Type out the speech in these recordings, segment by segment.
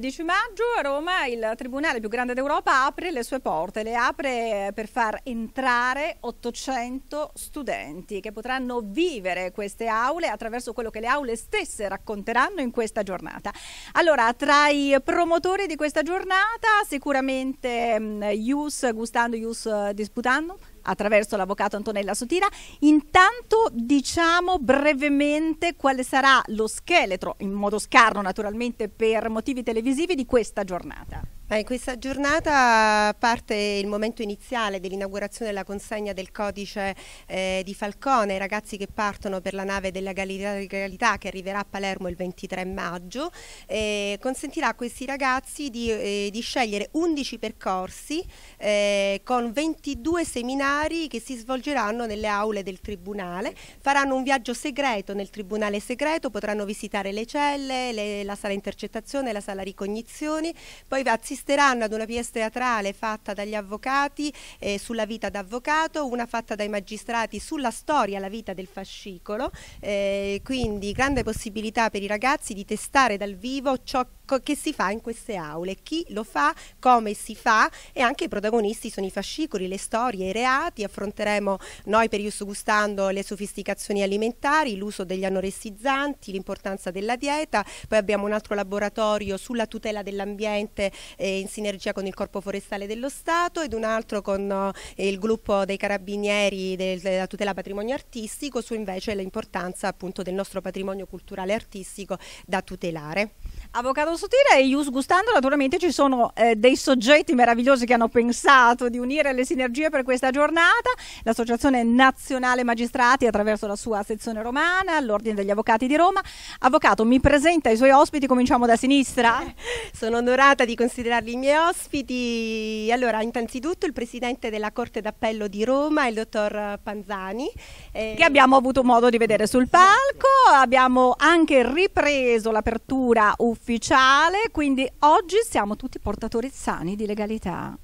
16 maggio a Roma il tribunale più grande d'Europa apre le sue porte, le apre per far entrare 800 studenti che potranno vivere queste aule attraverso quello che le aule stesse racconteranno in questa giornata. Allora, tra i promotori di questa giornata sicuramente mm, Ius Gustando, Ius eh, Disputando, attraverso l'avvocato Antonella Sotira. Intanto diciamo brevemente quale sarà lo scheletro, in modo scarno naturalmente per motivi televisivi, di questa giornata. Eh, in questa giornata parte il momento iniziale dell'inaugurazione della consegna del codice eh, di Falcone, i ragazzi che partono per la nave della legalità che arriverà a Palermo il 23 maggio, eh, consentirà a questi ragazzi di, eh, di scegliere 11 percorsi eh, con 22 seminari che si svolgeranno nelle aule del Tribunale, faranno un viaggio segreto nel Tribunale segreto, potranno visitare le celle, le, la sala intercettazione, la sala ricognizioni, poi assistere assisteranno ad una pièce teatrale fatta dagli avvocati eh, sulla vita d'avvocato, una fatta dai magistrati sulla storia, la vita del fascicolo, eh, quindi grande possibilità per i ragazzi di testare dal vivo ciò che che si fa in queste aule, chi lo fa, come si fa e anche i protagonisti sono i fascicoli, le storie, i reati, affronteremo noi per Ius Gustando le sofisticazioni alimentari, l'uso degli anoressizzanti, l'importanza della dieta, poi abbiamo un altro laboratorio sulla tutela dell'ambiente eh, in sinergia con il Corpo Forestale dello Stato ed un altro con eh, il gruppo dei carabinieri del, della tutela patrimonio artistico su invece l'importanza appunto del nostro patrimonio culturale e artistico da tutelare. Avvocato Sottile e Ius Gustando, naturalmente ci sono eh, dei soggetti meravigliosi che hanno pensato di unire le sinergie per questa giornata, l'Associazione Nazionale Magistrati attraverso la sua sezione romana, l'Ordine degli Avvocati di Roma. Avvocato, mi presenta i suoi ospiti, cominciamo da sinistra. Sono onorata di considerarli i miei ospiti. Allora, innanzitutto il Presidente della Corte d'Appello di Roma, il Dottor Panzani. Eh... Che abbiamo avuto modo di vedere sul palco, abbiamo anche ripreso l'apertura ufficiale ufficiale, quindi oggi siamo tutti portatori sani di legalità.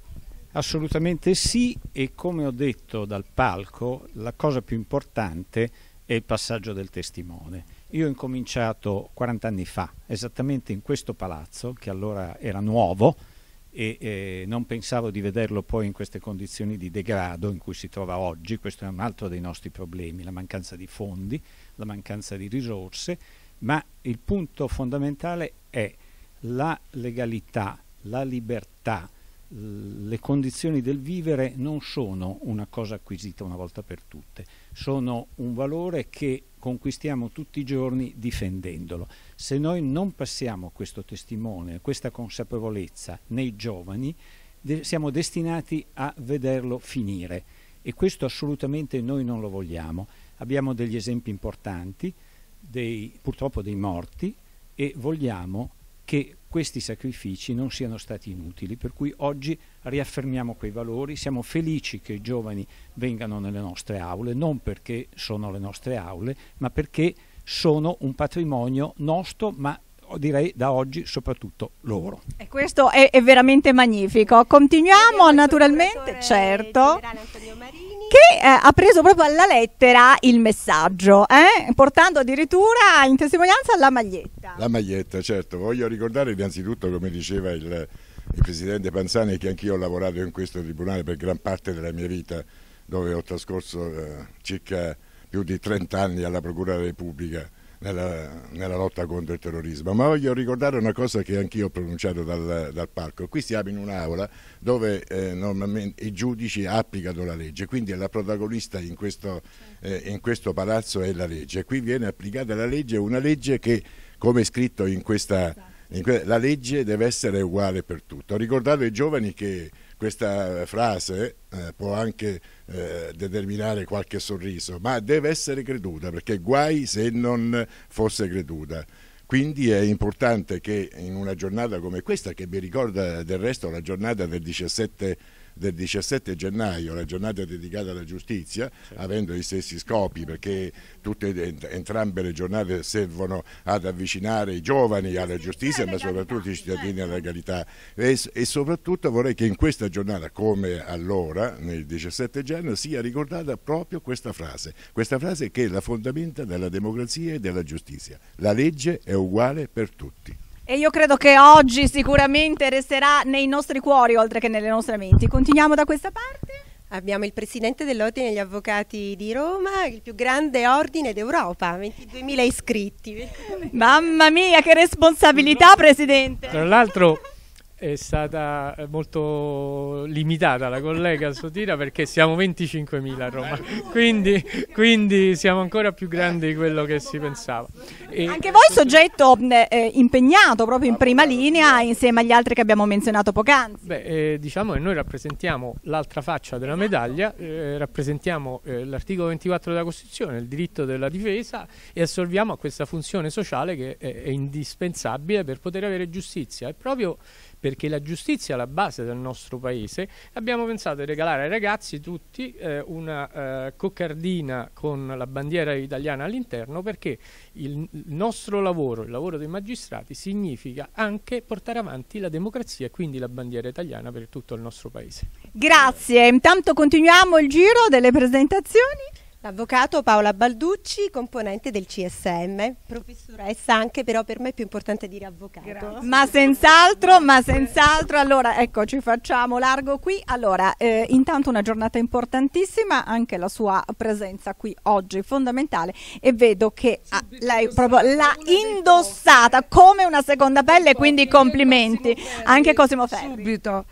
Assolutamente sì e come ho detto dal palco la cosa più importante è il passaggio del testimone. Io ho incominciato 40 anni fa, esattamente in questo palazzo, che allora era nuovo, e eh, non pensavo di vederlo poi in queste condizioni di degrado in cui si trova oggi. Questo è un altro dei nostri problemi, la mancanza di fondi, la mancanza di risorse ma il punto fondamentale è la legalità, la libertà, le condizioni del vivere non sono una cosa acquisita una volta per tutte, sono un valore che conquistiamo tutti i giorni difendendolo. Se noi non passiamo questo testimone, questa consapevolezza nei giovani, de siamo destinati a vederlo finire e questo assolutamente noi non lo vogliamo. Abbiamo degli esempi importanti, dei, purtroppo dei morti e vogliamo che questi sacrifici non siano stati inutili, per cui oggi riaffermiamo quei valori, siamo felici che i giovani vengano nelle nostre aule, non perché sono le nostre aule, ma perché sono un patrimonio nostro ma direi da oggi soprattutto loro. E questo è, è veramente magnifico. Continuiamo naturalmente, certo che eh, ha preso proprio alla lettera il messaggio, eh? portando addirittura in testimonianza la maglietta. La maglietta, certo. Voglio ricordare innanzitutto, come diceva il, il Presidente Panzani, che anch'io ho lavorato in questo Tribunale per gran parte della mia vita, dove ho trascorso eh, circa più di 30 anni alla Procura della Repubblica nella, nella, lotta contro il terrorismo. Ma voglio ricordare una cosa che anch'io ho pronunciato dal, dal, parco. Qui siamo in un'aula dove eh, normalmente i giudici applicano la legge, quindi la protagonista in questo, eh, in questo palazzo è la legge. Qui viene applicata la legge, una legge che, come è scritto in questa... In que la legge deve essere uguale per tutto. Ho ricordato ai giovani che questa frase eh, può anche eh, determinare qualche sorriso, ma deve essere creduta perché guai se non fosse creduta. Quindi è importante che in una giornata come questa, che mi ricorda del resto la giornata del 17 del 17 gennaio, la giornata dedicata alla giustizia, certo. avendo gli stessi scopi perché tutte, entrambe le giornate servono ad avvicinare i giovani alla giustizia ma soprattutto i cittadini alla legalità certo. e, e soprattutto vorrei che in questa giornata come allora, nel 17 gennaio, sia ricordata proprio questa frase, questa frase che è la fondamenta della democrazia e della giustizia, la legge è uguale per tutti. E io credo che oggi sicuramente resterà nei nostri cuori oltre che nelle nostre menti. Continuiamo da questa parte. Abbiamo il presidente dell'Ordine degli Avvocati di Roma, il più grande ordine d'Europa, 22.000 iscritti. Mamma mia, che responsabilità, presidente! Tra l'altro, è stata eh, molto limitata la collega Sotira perché siamo 25.000 a Roma, quindi, quindi, siamo ancora più grandi di quello che si pensava. E Anche voi soggetto eh, impegnato proprio in prima linea insieme agli altri che abbiamo menzionato poc'anzi. Beh, eh, diciamo che noi rappresentiamo l'altra faccia della medaglia, eh, rappresentiamo eh, l'articolo 24 della Costituzione, il diritto della difesa e assolviamo a questa funzione sociale che è, è indispensabile per poter avere giustizia. È proprio perché la giustizia è la base del nostro paese, abbiamo pensato di regalare ai ragazzi tutti eh, una eh, coccardina con la bandiera italiana all'interno perché il nostro lavoro, il lavoro dei magistrati, significa anche portare avanti la democrazia e quindi la bandiera italiana per tutto il nostro paese. Grazie, intanto continuiamo il giro delle presentazioni. L'avvocato Paola Balducci, componente del CSM, professoressa anche, però per me è più importante dire avvocato. Grazie. Ma senz'altro, ma senz'altro, allora ecco ci facciamo largo qui. Allora, eh, intanto una giornata importantissima, anche la sua presenza qui oggi è fondamentale e vedo che ah, lei proprio l'ha indossata come una seconda pelle, quindi complimenti. Anche Cosimo Ferri. Subito.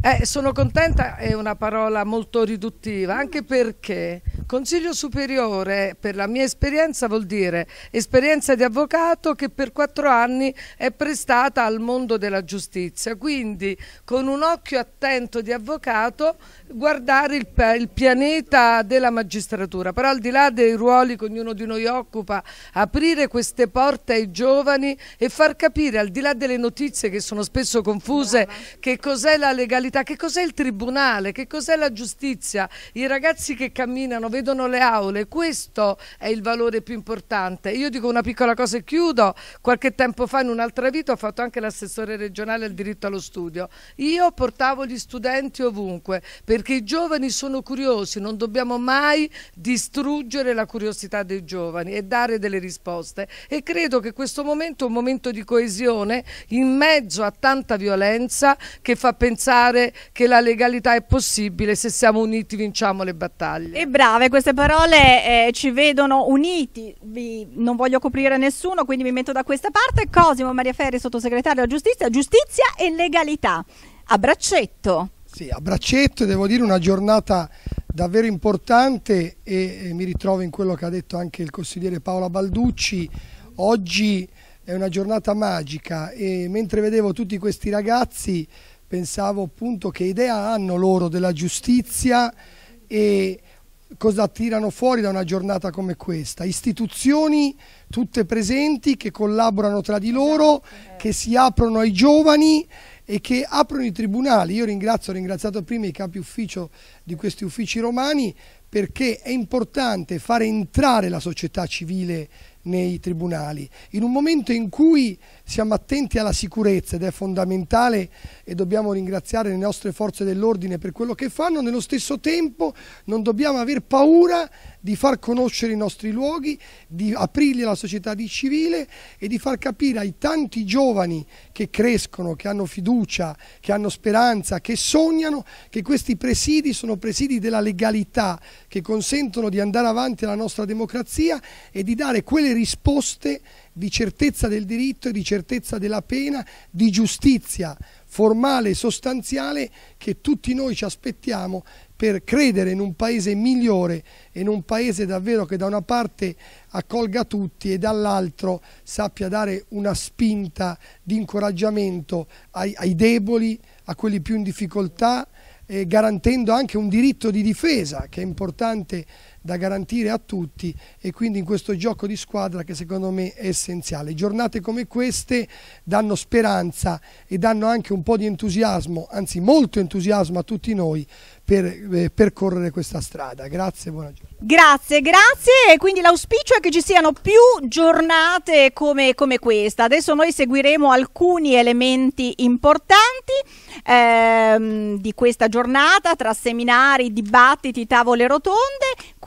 Eh, sono contenta, è una parola molto riduttiva, anche perché Consiglio superiore, per la mia esperienza, vuol dire esperienza di avvocato che per quattro anni è prestata al mondo della giustizia. Quindi, con un occhio attento di avvocato, guardare il, il pianeta della magistratura. Però, al di là dei ruoli che ognuno di noi occupa, aprire queste porte ai giovani e far capire, al di là delle notizie che sono spesso confuse, Brava. che cos'è la legalità, che cos'è il tribunale, che cos'è la giustizia. I ragazzi che camminano, vedono le aule, questo è il valore più importante. Io dico una piccola cosa e chiudo, qualche tempo fa in un'altra vita ho fatto anche l'assessore regionale al diritto allo studio, io portavo gli studenti ovunque perché i giovani sono curiosi, non dobbiamo mai distruggere la curiosità dei giovani e dare delle risposte e credo che questo momento è un momento di coesione in mezzo a tanta violenza che fa pensare che la legalità è possibile se siamo uniti vinciamo le battaglie. E brave Beh, queste parole eh, ci vedono uniti, Vi, non voglio coprire nessuno, quindi mi metto da questa parte. Cosimo Maria Ferri, sottosegretario della giustizia, giustizia e legalità. A braccetto. Sì, a braccetto, devo dire una giornata davvero importante e, e mi ritrovo in quello che ha detto anche il consigliere Paola Balducci. Oggi è una giornata magica e mentre vedevo tutti questi ragazzi pensavo appunto che idea hanno loro della giustizia e cosa tirano fuori da una giornata come questa? Istituzioni tutte presenti che collaborano tra di loro, esatto. che si aprono ai giovani e che aprono i tribunali. Io ringrazio, ho ringraziato prima i capi ufficio di questi uffici romani perché è importante fare entrare la società civile nei tribunali. In un momento in cui siamo attenti alla sicurezza ed è fondamentale e dobbiamo ringraziare le nostre forze dell'ordine per quello che fanno, nello stesso tempo non dobbiamo aver paura di far conoscere i nostri luoghi, di aprirli alla società di civile e di far capire ai tanti giovani che crescono, che hanno fiducia, che hanno speranza, che sognano, che questi presidi sono presidi della legalità, che consentono di andare avanti alla nostra democrazia e di dare quelle delle risposte di certezza del diritto e di certezza della pena, di giustizia formale e sostanziale che tutti noi ci aspettiamo per credere in un paese migliore, in un paese davvero che da una parte accolga tutti e dall'altro sappia dare una spinta di incoraggiamento ai, ai deboli, a quelli più in difficoltà, eh, garantendo anche un diritto di difesa che è importante da garantire a tutti e quindi in questo gioco di squadra che secondo me è essenziale. Giornate come queste danno speranza e danno anche un po' di entusiasmo, anzi molto entusiasmo a tutti noi per eh, percorrere questa strada. Grazie, buona giornata. Grazie, grazie. Quindi l'auspicio è che ci siano più giornate come, come questa. Adesso noi seguiremo alcuni elementi importanti ehm, di questa giornata tra seminari, dibattiti, tavole rotonde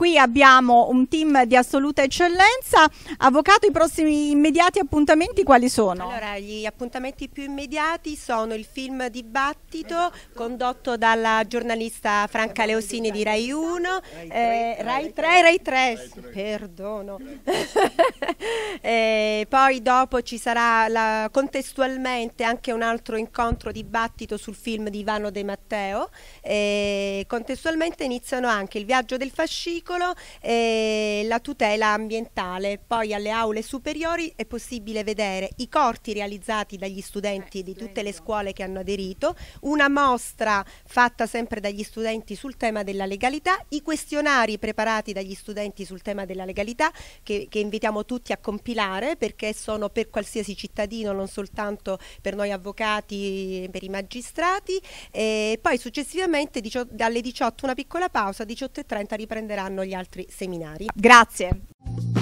qui abbiamo un team di assoluta eccellenza. Avvocato, i prossimi immediati appuntamenti quali sono? Allora, gli appuntamenti più immediati sono il film Dibattito condotto dalla giornalista Franca Leosini di Rai 1, eh, Rai 3, Rai 3, perdono. poi dopo ci sarà la, contestualmente anche un altro incontro dibattito sul film di Ivano De Matteo. Eh, contestualmente iniziano anche il viaggio del fascicolo piccolo e eh, la tutela ambientale. Poi alle aule superiori è possibile vedere i corti realizzati dagli studenti eh, di tutte le scuole che hanno aderito, una mostra fatta sempre dagli studenti sul tema della legalità, i questionari preparati dagli studenti sul tema della legalità che, che invitiamo tutti a compilare perché sono per qualsiasi cittadino, non soltanto per noi avvocati, per i magistrati e poi successivamente alle 18 una piccola pausa, 18.30 riprenderanno gli altri seminari. Grazie.